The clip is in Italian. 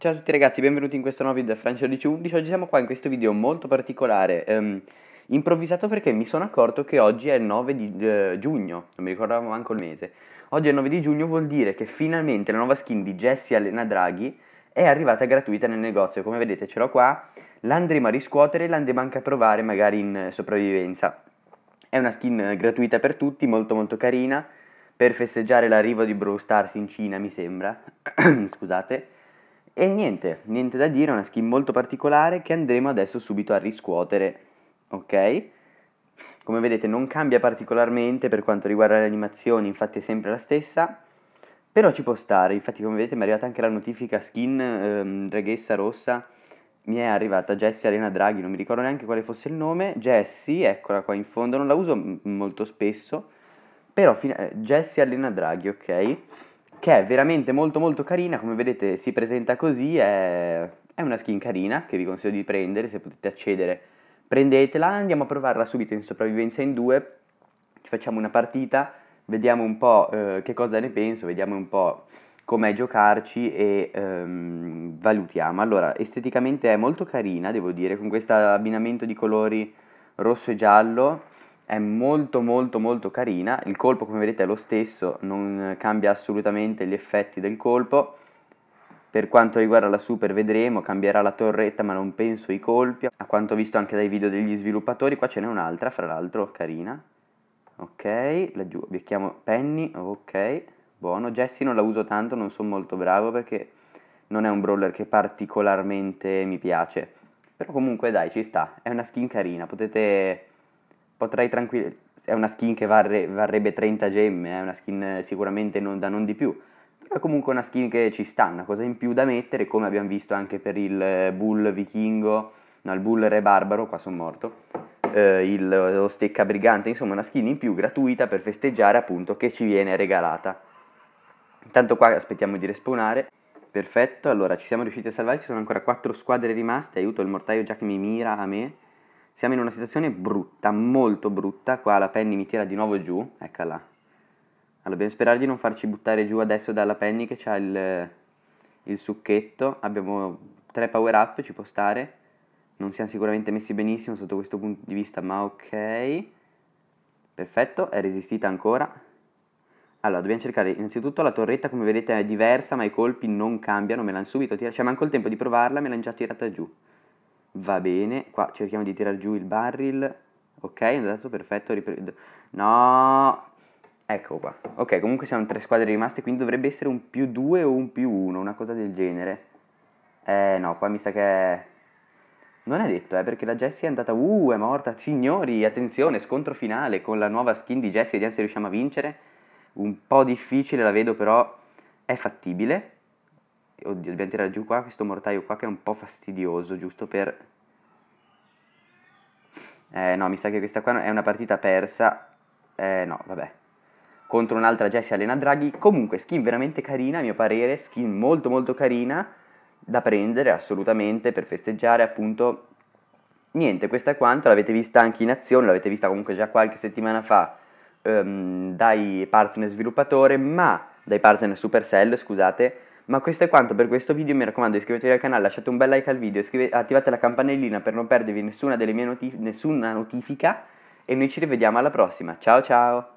Ciao a tutti ragazzi, benvenuti in questo nuovo video da Francio 1111. Oggi siamo qua in questo video molto particolare, ehm, improvvisato perché mi sono accorto che oggi è il 9 di eh, giugno, non mi ricordavo manco il mese. Oggi è il 9 di giugno vuol dire che finalmente la nuova skin di Jessie Alena Draghi è arrivata gratuita nel negozio. Come vedete ce l'ho qua, l'andremo a riscuotere e l'andremo anche a provare magari in eh, sopravvivenza. È una skin eh, gratuita per tutti, molto molto carina, per festeggiare l'arrivo di Brawl Stars in Cina mi sembra, scusate e niente, niente da dire, una skin molto particolare che andremo adesso subito a riscuotere, ok? Come vedete non cambia particolarmente per quanto riguarda le animazioni, infatti è sempre la stessa, però ci può stare, infatti come vedete mi è arrivata anche la notifica skin ehm, draghessa rossa, mi è arrivata Jessie Arena Draghi, non mi ricordo neanche quale fosse il nome, Jessie, eccola qua in fondo, non la uso molto spesso, però fino- eh, Jessie Arena Draghi, ok? ok? che è veramente molto molto carina, come vedete si presenta così, è, è una skin carina che vi consiglio di prendere, se potete accedere prendetela, andiamo a provarla subito in sopravvivenza in due, ci facciamo una partita, vediamo un po' eh, che cosa ne penso, vediamo un po' com'è giocarci e ehm, valutiamo. Allora, esteticamente è molto carina, devo dire, con questo abbinamento di colori rosso e giallo, è molto molto molto carina, il colpo come vedete è lo stesso, non cambia assolutamente gli effetti del colpo, per quanto riguarda la super vedremo, cambierà la torretta ma non penso i colpi, a quanto visto anche dai video degli sviluppatori, qua ce n'è un'altra fra l'altro carina, ok, laggiù becchiamo Penny, ok, buono, Jessie non la uso tanto, non sono molto bravo perché non è un brawler che particolarmente mi piace, però comunque dai ci sta, è una skin carina, potete potrei tranquillamente... È una skin che varre, varrebbe 30 gemme, è una skin sicuramente non, da non di più, però è comunque una skin che ci sta, una cosa in più da mettere, come abbiamo visto anche per il Bull Vichingo, no, il Bull Re Barbaro, qua sono morto, eh, il, lo Stecca Brigante, insomma una skin in più gratuita per festeggiare appunto che ci viene regalata. Intanto qua aspettiamo di respawnare. Perfetto, allora ci siamo riusciti a salvare, ci sono ancora 4 squadre rimaste, aiuto il mortaio già che mi mira a me. Siamo in una situazione brutta, molto brutta. Qua la Penny mi tira di nuovo giù. Eccola. Allora, dobbiamo sperare di non farci buttare giù adesso dalla Penny che ha il, il succhetto. Abbiamo tre power up, ci può stare. Non siamo sicuramente messi benissimo sotto questo punto di vista, ma ok. Perfetto, è resistita ancora. Allora, dobbiamo cercare innanzitutto la torretta, come vedete è diversa, ma i colpi non cambiano, me l'hanno subito tirata, cioè manco il tempo di provarla, me l'hanno già tirata giù va bene, qua cerchiamo di tirar giù il barrel, ok, è andato perfetto, ripre- no, ecco qua, ok, comunque siamo tre squadre rimaste, quindi dovrebbe essere un più 2 o un più 1, una cosa del genere, eh no, qua mi sa che... Non è detto, eh, perché la Jessie è andata, uh, è morta, signori, attenzione, scontro finale con la nuova skin di Jessie, vediamo se riusciamo a vincere, un po' difficile la vedo però, è fattibile, Oddio, dobbiamo tirare giù qua questo mortaio qua che è un po' fastidioso, giusto per... Eh, no, mi sa che questa qua è una partita persa. Eh, no, vabbè. Contro un'altra Jessie Elena Draghi. Comunque, skin veramente carina, a mio parere. Skin molto molto carina. Da prendere assolutamente per festeggiare, appunto. Niente, questa è quanto. L'avete vista anche in azione, l'avete vista comunque già qualche settimana fa um, dai partner sviluppatore, ma dai partner Supercell, scusate ma questo è quanto per questo video, mi raccomando iscrivetevi al canale, lasciate un bel like al video, attivate la campanellina per non perdervi nessuna, delle mie notif- nessuna notifica e noi ci rivediamo alla prossima. Ciao ciao!